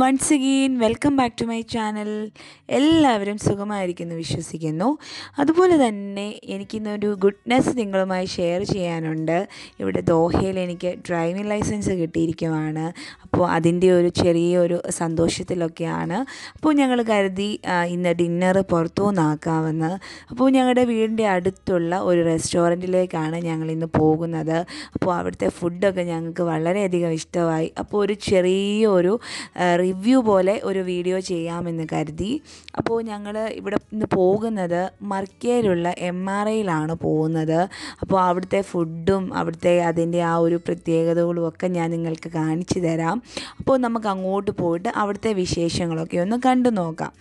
once again welcome back to my channel എല്ലാവരും സുഖമായിരിക്കുന്നു വിശ്വസിക്കുന്നു അതുപോലെ തന്നെ എനിക്കിന്നൊരു ഗുഡ്നെസ് നിങ്ങളുമായി ഷെയർ ചെയ്യാനുണ്ട് ഇവിടെ ദോഹയിൽ എനിക്ക് ഡ്രൈവിംഗ് ലൈസൻസ് കിട്ടിയിരിക്കുവാണ് അപ്പോൾ അതിൻ്റെ ഒരു ചെറിയൊരു സന്തോഷത്തിലൊക്കെയാണ് അപ്പോൾ ഞങ്ങൾ കരുതി ഇന്ന് ഡിന്നർ നിന്നാക്കാമെന്ന് അപ്പോൾ ഞങ്ങളുടെ വീടിൻ്റെ അടുത്തുള്ള ഒരു റെസ്റ്റോറൻറ്റിലേക്കാണ് ഞങ്ങൾ ഇന്ന് പോകുന്നത് അപ്പോൾ അവിടുത്തെ ഫുഡൊക്കെ ഞങ്ങൾക്ക് വളരെയധികം ഇഷ്ടമായി അപ്പോൾ ഒരു ചെറിയൊരു റിവ്യൂ പോലെ ഒരു വീഡിയോ ചെയ്യാമെന്ന് കരുതി അപ്പോൾ ഞങ്ങൾ ഇവിടെ നിന്ന് പോകുന്നത് മർക്കയിലുള്ള എം ആർ ഐയിലാണ് പോകുന്നത് അപ്പോൾ അവിടുത്തെ ഫുഡും അവിടുത്തെ അതിൻ്റെ ആ ഒരു പ്രത്യേകതകളും ഒക്കെ ഞാൻ നിങ്ങൾക്ക് കാണിച്ചു തരാം അപ്പോൾ നമുക്ക് അങ്ങോട്ട് പോയിട്ട് അവിടുത്തെ വിശേഷങ്ങളൊക്കെ ഒന്ന് കണ്ടു നോക്കാം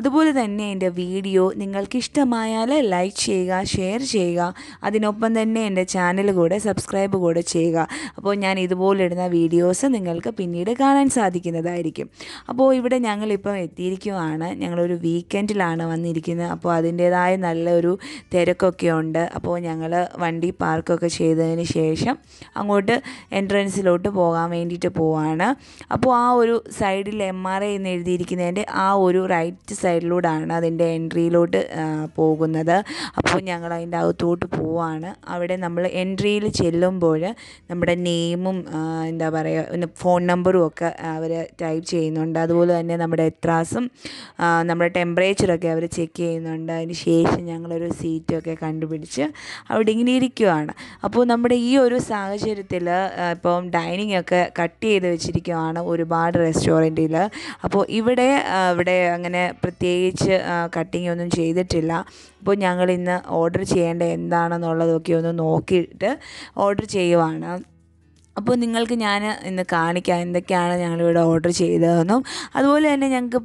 അതുപോലെ തന്നെ എൻ്റെ വീഡിയോ നിങ്ങൾക്ക് ഇഷ്ടമായാൽ ലൈക്ക് ചെയ്യുക ഷെയർ ചെയ്യുക അതിനൊപ്പം തന്നെ എൻ്റെ ചാനൽ കൂടെ സബ്സ്ക്രൈബ് കൂടെ ചെയ്യുക അപ്പോൾ ഞാൻ ഇതുപോലെ ഇടുന്ന വീഡിയോസ് നിങ്ങൾക്ക് പിന്നീട് കാണാൻ സാധിക്കുന്നതായിരിക്കും അപ്പോൾ ഇവിടെ ഞങ്ങളിപ്പം എത്തിയിരിക്കുവാണ് ഞങ്ങളൊരു വീക്കെൻഡിലാണ് വന്നിരിക്കുന്നത് അപ്പോൾ അതിൻ്റേതായ നല്ലൊരു തിരക്കൊക്കെ ഉണ്ട് അപ്പോൾ ഞങ്ങൾ വണ്ടി പാർക്കൊക്കെ ചെയ്തതിന് ശേഷം അങ്ങോട്ട് എൻട്രൻസിലോട്ട് പോകാൻ വേണ്ടിയിട്ട് പോവാണ് അപ്പോൾ ആ ഒരു സൈഡിൽ എം ആർ ഐ എന്ന് എഴുതിയിരിക്കുന്നതിൻ്റെ ആ ഒരു റൈറ്റ് സൈഡിലൂടാണ് അതിൻ്റെ എൻട്രിയിലോട്ട് പോകുന്നത് അപ്പോൾ ഞങ്ങൾ അതിൻ്റെ അകത്തോട്ട് പോവാണ് അവിടെ നമ്മൾ എൻട്രിയിൽ ചെല്ലുമ്പോൾ നമ്മുടെ നെയിമും എന്താ പറയുക ഫോൺ നമ്പറും ഒക്കെ അവർ ടൈപ്പ് ചെയ്ത് ചെയ്യുന്നുണ്ട് അതുപോലെ തന്നെ നമ്മുടെ എത്രാസും നമ്മുടെ ടെമ്പറേച്ചറൊക്കെ അവർ ചെക്ക് ചെയ്യുന്നുണ്ട് അതിന് ശേഷം ഞങ്ങളൊരു സീറ്റൊക്കെ കണ്ടുപിടിച്ച് അവിടെ ഇങ്ങനെ ഇരിക്കുവാണ് അപ്പോൾ നമ്മുടെ ഈ ഒരു സാഹചര്യത്തിൽ ഇപ്പം ഡൈനിങ് ഒക്കെ കട്ട് ചെയ്ത് വെച്ചിരിക്കുകയാണ് ഒരുപാട് റെസ്റ്റോറൻറ്റിൽ അപ്പോൾ ഇവിടെ ഇവിടെ അങ്ങനെ പ്രത്യേകിച്ച് കട്ടിംഗ് ഒന്നും ചെയ്തിട്ടില്ല അപ്പോൾ ഞങ്ങൾ ഇന്ന് ഓർഡർ ചെയ്യേണ്ട എന്താണെന്നുള്ളതൊക്കെ ഒന്ന് നോക്കിയിട്ട് ഓർഡർ ചെയ്യുവാണ് അപ്പോൾ നിങ്ങൾക്ക് ഞാൻ ഇന്ന് കാണിക്കാം എന്തൊക്കെയാണ് ഞങ്ങളിവിടെ ഓർഡർ ചെയ്തതെന്നും അതുപോലെ തന്നെ ഞങ്ങൾക്ക്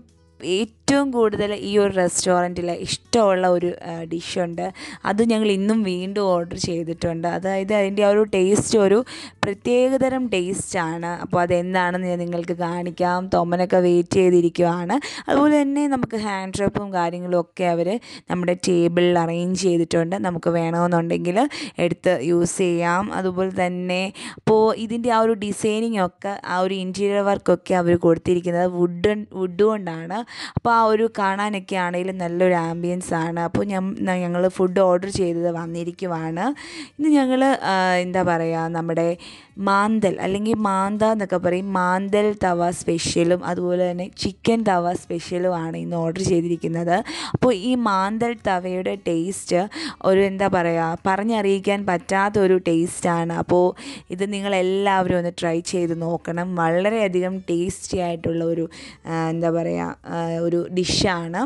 ഏറ്റവും കൂടുതൽ ഈ ഒരു റെസ്റ്റോറൻറ്റിൽ ഇഷ്ടമുള്ള ഒരു ഡിഷുണ്ട് അത് ഞങ്ങൾ ഇന്നും വീണ്ടും ഓർഡർ ചെയ്തിട്ടുണ്ട് അതായത് അതിൻ്റെ ആ ഒരു ടേസ്റ്റ് ഒരു പ്രത്യേകതരം ടേസ്റ്റാണ് അപ്പോൾ അതെന്താണെന്ന് ഞാൻ നിങ്ങൾക്ക് കാണിക്കാം തൊമ്മനൊക്കെ വെയിറ്റ് ചെയ്തിരിക്കുവാണ് അതുപോലെ തന്നെ നമുക്ക് ഹാൻഡ് ഡ്രോപ്പും കാര്യങ്ങളും ഒക്കെ അവർ നമ്മുടെ ടേബിളിൽ അറേഞ്ച് ചെയ്തിട്ടുണ്ട് നമുക്ക് വേണമെന്നുണ്ടെങ്കിൽ എടുത്ത് യൂസ് ചെയ്യാം അതുപോലെ തന്നെ അപ്പോൾ ഇതിൻ്റെ ആ ഒരു ഡിസൈനിങ് ഒക്കെ ആ ഒരു ഇൻറ്റീരിയർ വർക്കൊക്കെ അവർ കൊടുത്തിരിക്കുന്നത് വുഡ് വുഡ് കൊണ്ടാണ് അപ്പോൾ ആ ഒരു കാണാനൊക്കെ ആണെങ്കിലും നല്ലൊരു ആംബിയൻസ് ആണ് അപ്പോൾ ഞാൻ ഞങ്ങൾ ഫുഡ് ഓർഡർ ചെയ്തത് വന്നിരിക്കുവാണ് ഇന്ന് ഞങ്ങൾ എന്താ പറയുക നമ്മുടെ മാന്തൽ അല്ലെങ്കിൽ മാന്ത എന്നൊക്കെ പറയും മാന്തൽ തവ സ്പെഷ്യലും അതുപോലെ തന്നെ ചിക്കൻ തവ സ്പെഷ്യലും ആണ് ഇന്ന് ഓർഡർ ചെയ്തിരിക്കുന്നത് അപ്പോൾ ഈ മാന്തൽ തവയുടെ ടേസ്റ്റ് ഒരു എന്താ പറയുക പറഞ്ഞറിയിക്കാൻ പറ്റാത്ത ഒരു ടേസ്റ്റാണ് അപ്പോൾ ഇത് നിങ്ങളെല്ലാവരും ഒന്ന് ട്രൈ ചെയ്ത് നോക്കണം വളരെയധികം ടേസ്റ്റി ആയിട്ടുള്ള ഒരു എന്താ പറയുക ഒരു ഡിഷാണ്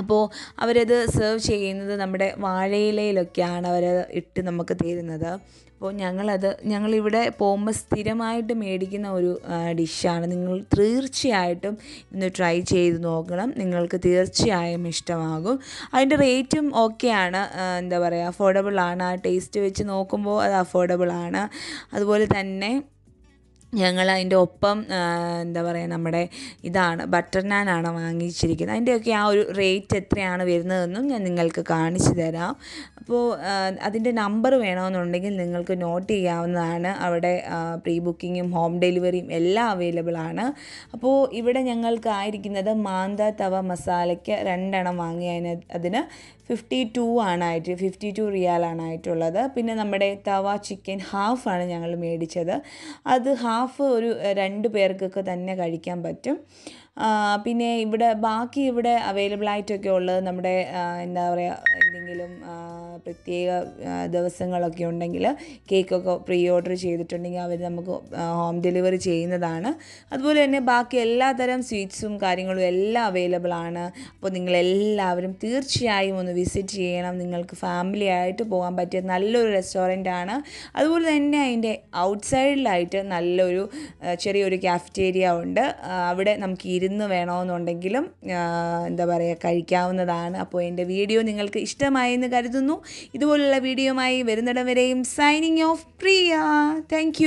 അപ്പോൾ അവരത് സെർവ് ചെയ്യുന്നത് നമ്മുടെ വാഴയിലയിലൊക്കെയാണ് അവർ ഇട്ട് നമുക്ക് തരുന്നത് അപ്പോൾ ഞങ്ങളത് ഞങ്ങളിവിടെ പോകുമ്പോൾ സ്ഥിരമായിട്ട് മേടിക്കുന്ന ഒരു ഡിഷാണ് നിങ്ങൾ തീർച്ചയായിട്ടും ഇന്ന് ട്രൈ ചെയ്ത് നോക്കണം നിങ്ങൾക്ക് തീർച്ചയായും ഇഷ്ടമാകും അതിൻ്റെ റേറ്റും ഓക്കെയാണ് എന്താ പറയുക അഫോർഡബിൾ ആണ് ആ ടേസ്റ്റ് വെച്ച് നോക്കുമ്പോൾ അത് അഫോർഡബിൾ ആണ് അതുപോലെ തന്നെ ഞങ്ങൾ അതിൻ്റെ ഒപ്പം എന്താ പറയുക നമ്മുടെ ഇതാണ് ബട്ടർ നാനാണ് വാങ്ങിച്ചിരിക്കുന്നത് അതിൻ്റെയൊക്കെ ആ ഒരു റേറ്റ് എത്രയാണ് വരുന്നതെന്നും ഞാൻ നിങ്ങൾക്ക് കാണിച്ചു തരാം അപ്പോൾ അതിൻ്റെ നമ്പർ വേണമെന്നുണ്ടെങ്കിൽ നിങ്ങൾക്ക് നോട്ട് ചെയ്യാവുന്നതാണ് അവിടെ പ്രീ ബുക്കിങ്ങും ഹോം ഡെലിവറിയും എല്ലാം അവൈലബിൾ ആണ് അപ്പോൾ ഇവിടെ ഞങ്ങൾക്ക് ആയിരിക്കുന്നത് മാന്ത തവ മസാലയ്ക്ക് രണ്ടെണ്ണം വാങ്ങി അതിന് അതിന് ഫിഫ്റ്റി ടു ആണായിട്ട് ഫിഫ്റ്റി ടു റിയാലാണായിട്ടുള്ളത് പിന്നെ നമ്മുടെ തവ ചിക്കൻ ഹാഫാണ് ഞങ്ങൾ മേടിച്ചത് അത് ഹാഫ് ഹാഫ് ഒരു രണ്ട് പേർക്കൊക്കെ തന്നെ കഴിക്കാൻ പറ്റും പിന്നെ ഇവിടെ ബാക്കി ഇവിടെ ആയിട്ടൊക്കെ ഉള്ളത് നമ്മുടെ എന്താ പറയുക എന്തെങ്കിലും പ്രത്യേക ദിവസങ്ങളൊക്കെ ഉണ്ടെങ്കിൽ കേക്കൊക്കെ പ്രീ ഓർഡർ ചെയ്തിട്ടുണ്ടെങ്കിൽ അവർ നമുക്ക് ഹോം ഡെലിവറി ചെയ്യുന്നതാണ് അതുപോലെ തന്നെ ബാക്കി എല്ലാതരം സ്വീറ്റ്സും കാര്യങ്ങളും എല്ലാം അവൈലബിൾ ആണ് അപ്പോൾ നിങ്ങളെല്ലാവരും തീർച്ചയായും ഒന്ന് വിസിറ്റ് ചെയ്യണം നിങ്ങൾക്ക് ഫാമിലി ആയിട്ട് പോകാൻ പറ്റിയ നല്ലൊരു റെസ്റ്റോറൻ്റ് ആണ് അതുപോലെ തന്നെ അതിൻ്റെ ഔട്ട്സൈഡിലായിട്ട് നല്ലൊരു ചെറിയൊരു കാഫറ്റേരിയ ഉണ്ട് അവിടെ നമുക്ക് ഇരുന്ന് വേണമെന്നുണ്ടെങ്കിലും എന്താ പറയുക കഴിക്കാവുന്നതാണ് അപ്പോൾ എൻ്റെ വീഡിയോ നിങ്ങൾക്ക് ഇഷ്ടമായെന്ന് കരുതുന്നു ഇതുപോലുള്ള വീഡിയോമായി വരുന്നിടം വരെയും സൈനിങ് ഓഫ് പ്രിയ താങ്ക്